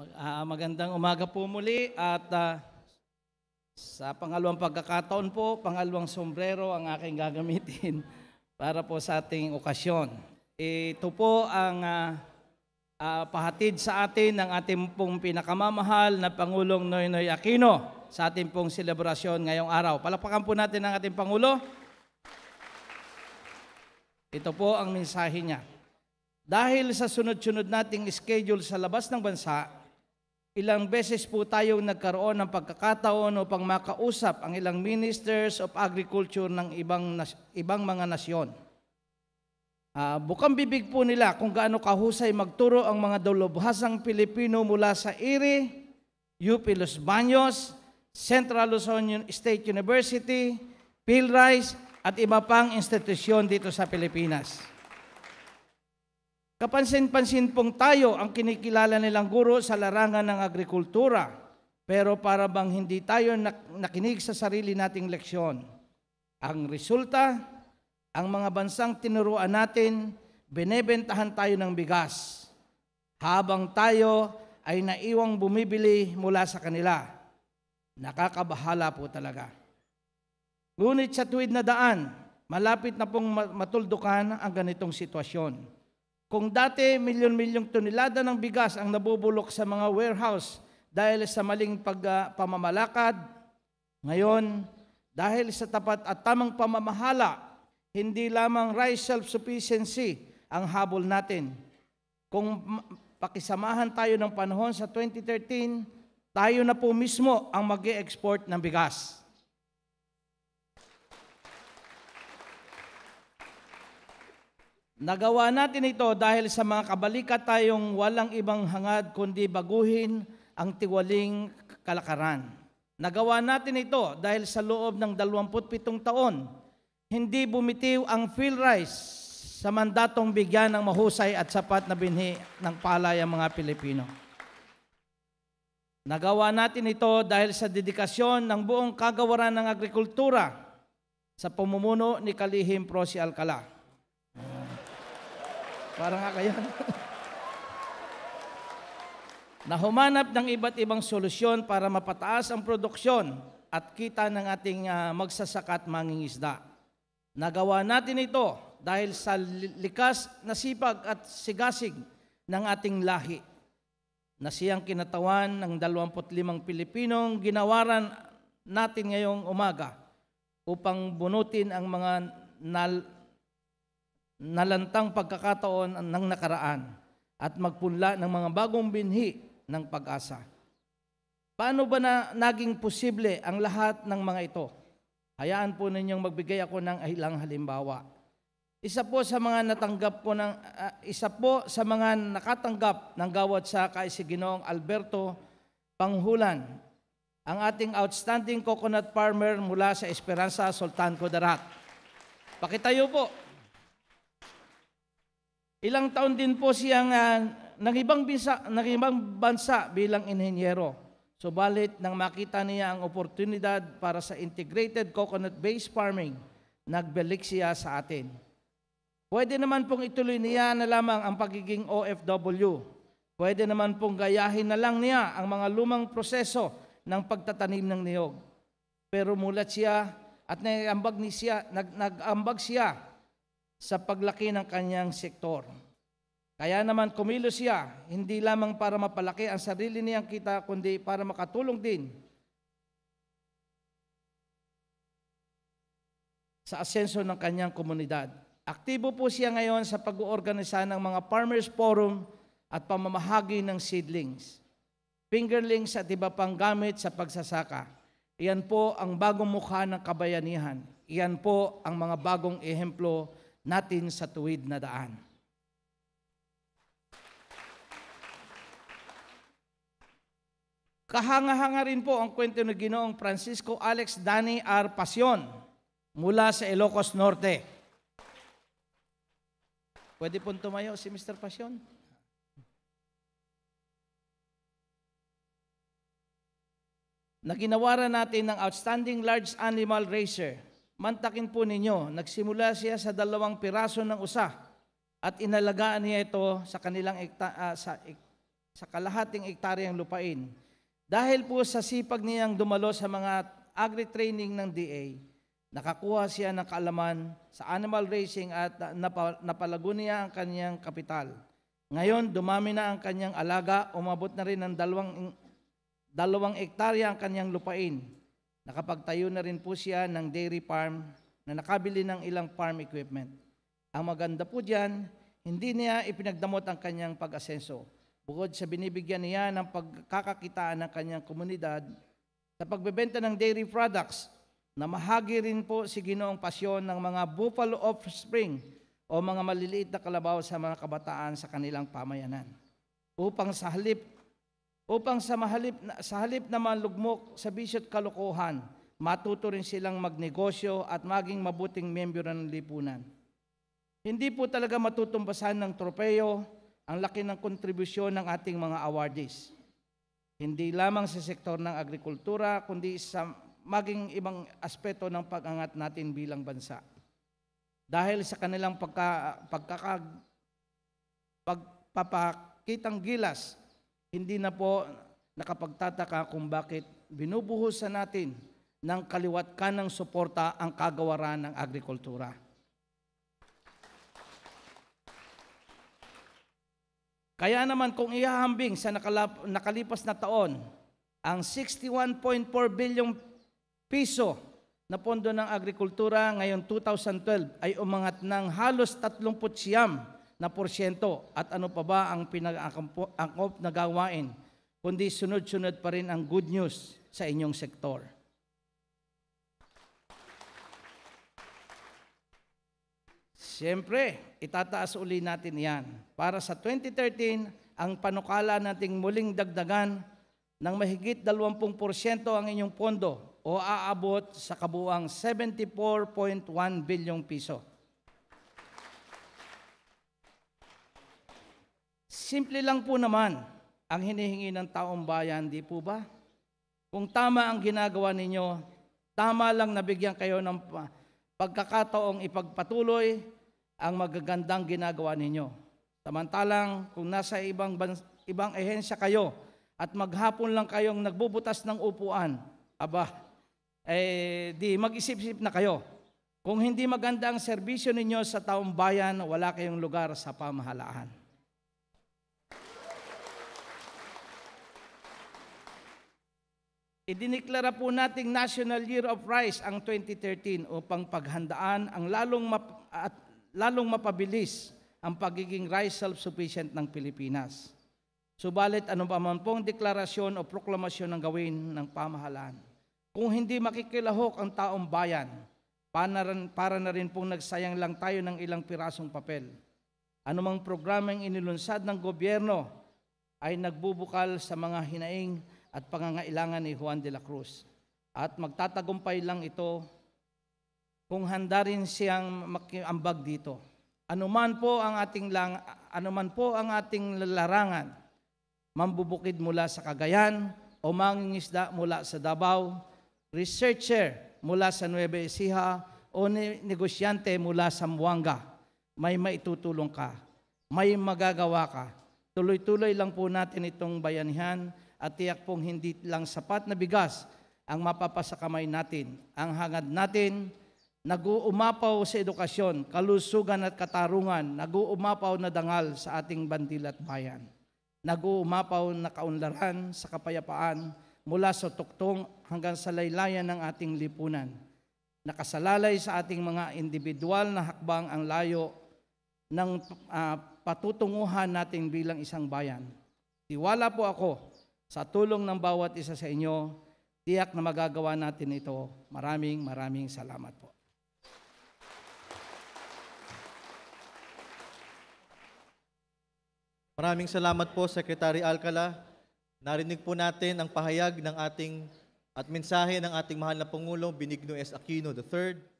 Mag, uh, magandang umaga po muli at uh, sa pangalawang pagkakataon po, pangalawang sombrero ang aking gagamitin para po sa ating okasyon. Ito po ang uh, uh, pahatid sa atin ng ating pong pinakamamahal na Pangulong Noynoy Aquino sa ating pong selebrasyon ngayong araw. Palakpakan po natin ang ating Pangulo. Ito po ang mensahe niya. Dahil sa sunod-sunod nating schedule sa labas ng bansa, Ilang beses po tayo nagkaroon ng pagkakataon upang makausap ang ilang ministers of agriculture ng ibang, nas- ibang mga nasyon. Uh, bukang bibig po nila kung gaano kahusay magturo ang mga dolobhasang Pilipino mula sa Iri, UP Los Baños, Central Luzon State University, Pilrice at iba pang institusyon dito sa Pilipinas. Kapansin-pansin pong tayo ang kinikilala nilang guro sa larangan ng agrikultura, pero para bang hindi tayo nakinig sa sarili nating leksyon. Ang resulta, ang mga bansang tinuruan natin, binebentahan tayo ng bigas, habang tayo ay naiwang bumibili mula sa kanila. Nakakabahala po talaga. Ngunit sa tuwid na daan, malapit na pong matuldukan ang ganitong sitwasyon. Kung dati milyon-milyong tonelada ng bigas ang nabubulok sa mga warehouse dahil sa maling pagpamamalakad, ah, uh, ngayon, dahil sa tapat at tamang pamamahala, hindi lamang rice self-sufficiency ang habol natin. Kung pakisamahan tayo ng panahon sa 2013, tayo na po mismo ang mag export ng bigas. Nagawa natin ito dahil sa mga kabalikat tayong walang ibang hangad kundi baguhin ang tiwaling kalakaran. Nagawa natin ito dahil sa loob ng 27 taon, hindi bumitiw ang PhilRice sa mandatong bigyan ng mahusay at sapat na binhi ng palay ang mga Pilipino. Nagawa natin ito dahil sa dedikasyon ng buong kagawaran ng agrikultura sa pamumuno ni Kalihim Prosi Alcala. Parang akayan. na humanap ng iba't ibang solusyon para mapataas ang produksyon at kita ng ating uh, ah, magsasaka at mangingisda. Nagawa natin ito dahil sa likas na sipag at sigasig ng ating lahi na siyang kinatawan ng 25 Pilipinong ginawaran natin ngayong umaga upang bunutin ang mga nal- nalantang pagkakataon ng nakaraan at magpunla ng mga bagong binhi ng pag-asa. Paano ba na naging posible ang lahat ng mga ito? Hayaan po ninyong magbigay ako ng ilang halimbawa. Isa po sa mga natanggap ko ng uh, isa po sa mga nakatanggap ng gawad sa Kaisiginoong Alberto Panghulan, ang ating outstanding coconut farmer mula sa Esperanza Sultan Kudarat. Pakitayo po. Ilang taon din po siyang uh, ah, nangibang, bansa, nangibang bansa bilang inhenyero. Subalit nang makita niya ang oportunidad para sa integrated coconut-based farming, nagbalik siya sa atin. Pwede naman pong ituloy niya na lamang ang pagiging OFW. Pwede naman pong gayahin na lang niya ang mga lumang proseso ng pagtatanim ng niyog. Pero mulat siya at nag-ambag siya, nag, nag-ambag siya sa paglaki ng kanyang sektor. Kaya naman kumilos siya, hindi lamang para mapalaki ang sarili niyang kita, kundi para makatulong din sa asenso ng kanyang komunidad. Aktibo po siya ngayon sa pag-oorganisa ng mga Farmers Forum at pamamahagi ng seedlings, fingerlings at iba pang gamit sa pagsasaka. Iyan po ang bagong mukha ng kabayanihan. Iyan po ang mga bagong ehemplo natin sa tuwid na daan. Kahanga-hanga rin po ang kwento ng Ginoong Francisco Alex Dani R. Pasion mula sa Ilocos Norte. Pwede pong tumayo si Mr. Pasion. Naginawaran natin ng outstanding large animal racer Mantakin po ninyo, nagsimula siya sa dalawang piraso ng usa at inalagaan niya ito sa kanilang ikta, uh, ah, sa, ek, sa kalahating ektaryang lupain. Dahil po sa sipag niyang dumalo sa mga agri-training ng DA, nakakuha siya ng kaalaman sa animal racing at napalago niya ang kanyang kapital. Ngayon, dumami na ang kanyang alaga, umabot na rin ng dalawang, dalawang ektarya ang kanyang lupain. Nakapagtayo na rin po siya ng dairy farm na nakabili ng ilang farm equipment. Ang maganda po diyan, hindi niya ipinagdamot ang kanyang pag-asenso. Bukod sa binibigyan niya ng pagkakakitaan ng kanyang komunidad sa pagbebenta ng dairy products, namahagi rin po si Ginoong pasyon ng mga buffalo offspring o mga maliliit na kalabaw sa mga kabataan sa kanilang pamayanan upang sa halip upang sa, mahalip, sa halip na malugmok sa bisyo't kalokohan, matuto rin silang magnegosyo at maging mabuting membro ng lipunan. Hindi po talaga matutumbasan ng tropeyo ang laki ng kontribusyon ng ating mga awardees. Hindi lamang sa sektor ng agrikultura, kundi sa maging ibang aspeto ng pag-angat natin bilang bansa. Dahil sa kanilang pagka, pagkakag, pagpapakitang gilas hindi na po nakapagtataka kung bakit binubuhusan natin ng kaliwat kanang suporta ang kagawaran ng agrikultura. Kaya naman kung ihahambing sa nakalipas na taon, ang 61.4 bilyong piso na pondo ng agrikultura ngayong 2012 ay umangat ng halos 30 na porsyento at ano pa ba ang pinag-angkop na gawain, kundi sunod-sunod pa rin ang good news sa inyong sektor. Siyempre, itataas uli natin yan. Para sa 2013, ang panukala nating muling dagdagan ng mahigit 20% ang inyong pondo o aabot sa kabuang 74.1 bilyong piso. Simple lang po naman ang hinihingi ng taong bayan, di po ba? Kung tama ang ginagawa ninyo, tama lang nabigyan kayo ng pagkakataong ipagpatuloy ang magagandang ginagawa ninyo. Samantalang kung nasa ibang, bans- ibang ehensya kayo at maghapon lang kayong nagbubutas ng upuan, aba, eh, di mag-isip-isip na kayo. Kung hindi maganda ang serbisyo ninyo sa taong bayan, wala kayong lugar sa pamahalaan. Idiniklara po nating National Year of Rice ang 2013 upang paghandaan ang lalong map- at lalong mapabilis ang pagiging rice self-sufficient ng Pilipinas. Subalit ano pa man pong deklarasyon o proklamasyon ng gawin ng pamahalaan. Kung hindi makikilahok ang taong bayan, para na rin pong nagsayang lang tayo ng ilang pirasong papel. Anumang programang inilunsad ng gobyerno ay nagbubukal sa mga hinaing at pangangailangan ni Juan de la Cruz. At magtatagumpay lang ito kung handa rin siyang makiambag dito. Anuman po ang ating lang, anuman po ang ating larangan, mambubukid mula sa Cagayan o mangingisda mula sa Davao, researcher mula sa Nueva Ecija o negosyante mula sa Muanga, may maitutulong ka, may magagawa ka. Tuloy-tuloy lang po natin itong bayanihan at tiyak pong hindi lang sapat na bigas ang mapapasa kamay natin. Ang hangad natin, nag-uumapaw sa edukasyon, kalusugan at katarungan, nag-uumapaw na dangal sa ating bandila at bayan. Nag-uumapaw na kaunlaran sa kapayapaan mula sa tuktong hanggang sa laylayan ng ating lipunan. Nakasalalay sa ating mga individual na hakbang ang layo ng uh, patutunguhan natin bilang isang bayan. Tiwala po ako sa tulong ng bawat isa sa inyo, tiyak na magagawa natin ito. Maraming maraming salamat po. Maraming salamat po, Secretary Alcala. Narinig po natin ang pahayag ng ating at mensahe ng ating mahal na Pangulo, Benigno S. Aquino III.